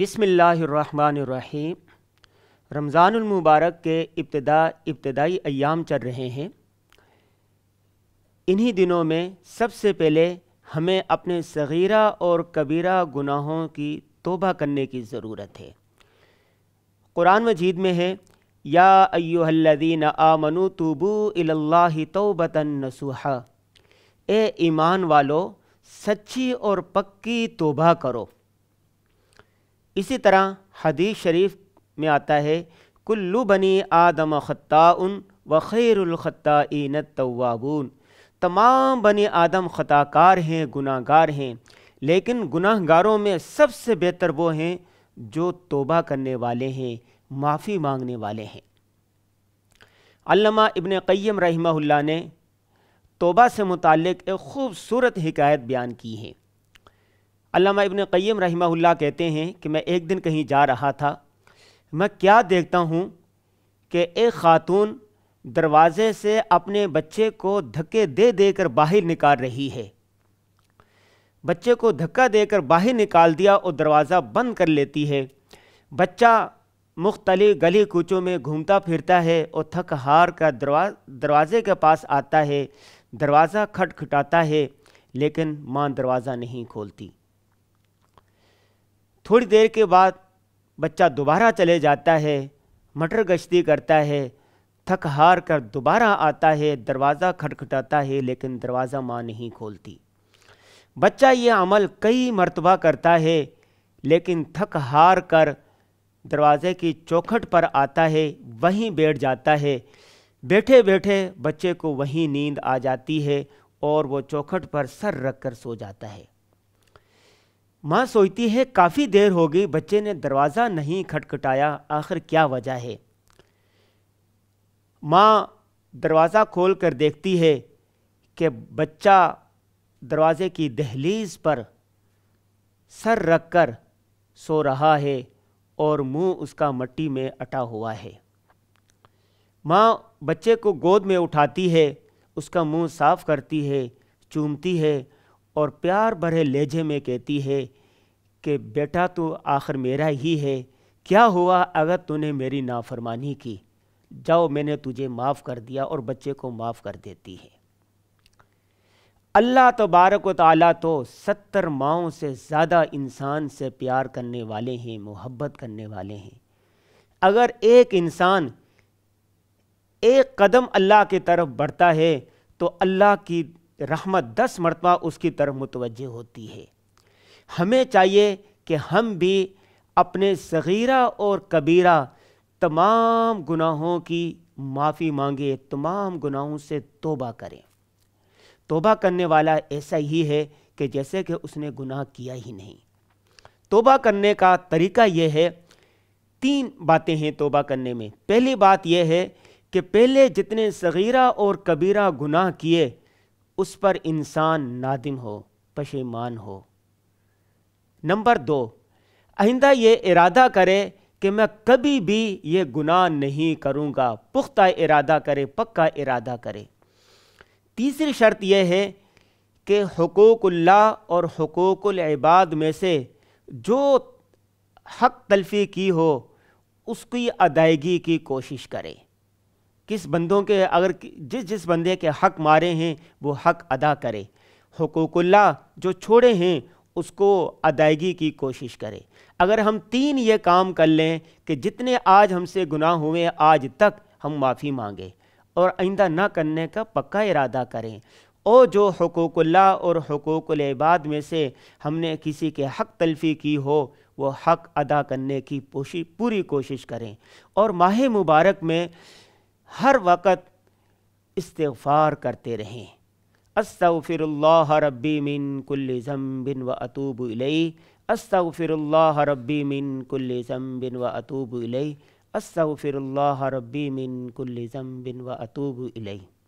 बिसमीम रमज़ानमबारक के इब्तदा इब्तदाई अयाम चल रहे हैं इन्हीं दिनों में सबसे पहले हमें अपने सगीरा और कबीरा गुनाहों की तोबा करने की ज़रूरत है कुरान मजीद में है या अयोहल्लिन आमनु तूबू इल्ला तोबता नसूहा ए ईमान वालो सच्ची और पक्की तोबा करो इसी तरह हदीस शरीफ में आता है कुल्लू बनी आदम ख़त्ताउन व इन तवाबून तमाम बने आदम ख़ताकार हैं गुनाहगार हैं लेकिन गुनाहगारों में सबसे बेहतर वो हैं जो तोबा करने वाले हैं माफ़ी मांगने वाले हैं अल्लामा क़ैम क़य्यम ने तोबा से मुतक़ एक खूबसूरत हिकायत बयान की है अल्लामा इबन क़य्यम रही कहते हैं कि मैं एक दिन कहीं जा रहा था मैं क्या देखता हूँ कि एक ख़ातून दरवाज़े से अपने बच्चे को धक्के दे देकर बाहर निकाल रही है बच्चे को धक्का देकर बाहर निकाल दिया और दरवाज़ा बंद कर लेती है बच्चा मुख्तलि गली कूचों में घूमता फिरता है और थक हार का दरवा दरवाज़े के पास आता है दरवाज़ा खटखटाता है लेकिन माँ दरवाज़ा नहीं खोलती थोड़ी देर के बाद बच्चा दोबारा चले जाता है मटर गश्ती करता है थक हार कर दोबारा आता है दरवाज़ा खटखटाता है लेकिन दरवाज़ा माँ नहीं खोलती बच्चा ये अमल कई मरतबा करता है लेकिन थक हार कर दरवाज़े की चौखट पर आता है वहीं बैठ जाता है बैठे बैठे बच्चे को वहीं नींद आ जाती है और वो चौखट पर सर रख कर सो जाता है माँ सोचती है काफ़ी देर हो गई बच्चे ने दरवाज़ा नहीं खटखटाया आखिर क्या वजह है माँ दरवाज़ा खोल कर देखती है कि बच्चा दरवाज़े की दहलीज़ पर सर रख कर सो रहा है और मुंह उसका मट्टी में अटा हुआ है माँ बच्चे को गोद में उठाती है उसका मुंह साफ करती है चूमती है और प्यार भरे लहजे में कहती है कि बेटा तो आखिर मेरा ही है क्या हुआ अगर तूने मेरी नाफरमानी की जाओ मैंने तुझे माफ़ कर दिया और बच्चे को माफ़ कर देती है अल्लाह तबारक वाली तो सत्तर माओं से ज़्यादा इंसान से प्यार करने वाले हैं मोहब्बत करने वाले हैं अगर एक इंसान एक कदम अल्लाह की तरफ बढ़ता है तो अल्लाह की रहमत दस मरतबा उसकी तरफ मुतवजह होती है हमें चाहिए कि हम भी अपने सगीरा और कबीरा तमाम गुनाहों की माफ़ी मांगे तमाम गुनाहों से तोबा करें तोबा करने वाला ऐसा ही है कि जैसे कि उसने गुनाह किया ही नहीं तोबा करने का तरीका यह है तीन बातें हैं तोबा करने में पहली बात यह है कि पहले जितने सगीरा और कबीरा गुनाह किए उस पर इंसान नादिम हो पशेमान हो नंबर दो आइंदा ये इरादा करे कि मैं कभी भी ये गुनाह नहीं करूँगा पुख्ता इरादा करे पक्का इरादा करे तीसरी शर्त यह है कि हकूक़ल्ला और हकूक़लबाद में से जो हक तलफी की हो उसकी अदायगी की कोशिश करें किस बंदों के अगर जिस जिस बंदे के हक मारे हैं वो हक अदा करे हकूकुल्ला जो छोड़े हैं उसको अदायगी की कोशिश करे अगर हम तीन ये काम कर लें कि जितने आज हमसे गुनाह हुए आज तक हम माफ़ी मांगें और आइंदा ना करने का पक्का इरादा करें और जो हकूकुल्ला और हकूकबाद में से हमने किसी के हक तलफी की हो वो हक अदा करने की पूरी कोशिश करें और माह मुबारक में हर वक़्त इस्तफ़ार करते रहें अस्तफ़िरल्ला रब्बी मिन कुल्ल ज़म्बिन व अतूब अस्तफ़िरल्ला रब्बी मिन कुल्ल ज़म्बिन व अतूब अस्तफ़िरल्ला रब्बी मिन बिन ज़म्बिन व अतूब